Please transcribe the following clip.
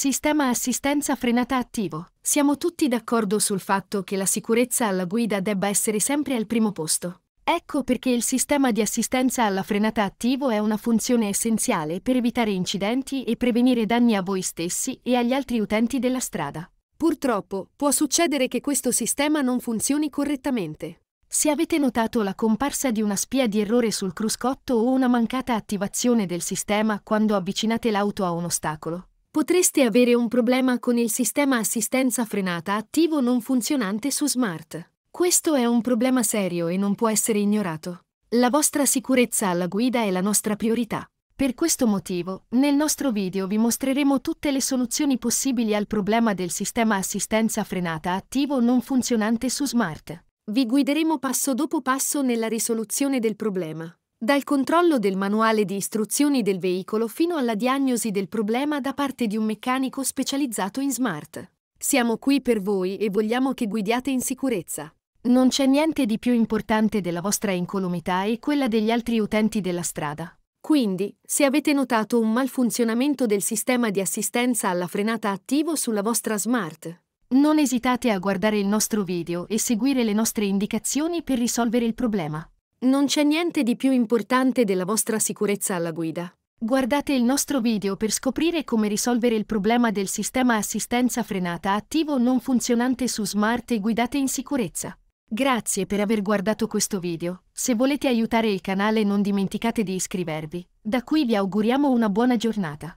Sistema assistenza frenata attivo. Siamo tutti d'accordo sul fatto che la sicurezza alla guida debba essere sempre al primo posto. Ecco perché il sistema di assistenza alla frenata attivo è una funzione essenziale per evitare incidenti e prevenire danni a voi stessi e agli altri utenti della strada. Purtroppo, può succedere che questo sistema non funzioni correttamente. Se avete notato la comparsa di una spia di errore sul cruscotto o una mancata attivazione del sistema quando avvicinate l'auto a un ostacolo, potreste avere un problema con il sistema assistenza frenata attivo non funzionante su Smart. Questo è un problema serio e non può essere ignorato. La vostra sicurezza alla guida è la nostra priorità. Per questo motivo, nel nostro video vi mostreremo tutte le soluzioni possibili al problema del sistema assistenza frenata attivo non funzionante su Smart. Vi guideremo passo dopo passo nella risoluzione del problema. Dal controllo del manuale di istruzioni del veicolo fino alla diagnosi del problema da parte di un meccanico specializzato in smart. Siamo qui per voi e vogliamo che guidiate in sicurezza. Non c'è niente di più importante della vostra incolumità e quella degli altri utenti della strada. Quindi, se avete notato un malfunzionamento del sistema di assistenza alla frenata attivo sulla vostra smart, non esitate a guardare il nostro video e seguire le nostre indicazioni per risolvere il problema. Non c'è niente di più importante della vostra sicurezza alla guida. Guardate il nostro video per scoprire come risolvere il problema del sistema assistenza frenata attivo non funzionante su Smart e guidate in sicurezza. Grazie per aver guardato questo video. Se volete aiutare il canale non dimenticate di iscrivervi. Da qui vi auguriamo una buona giornata.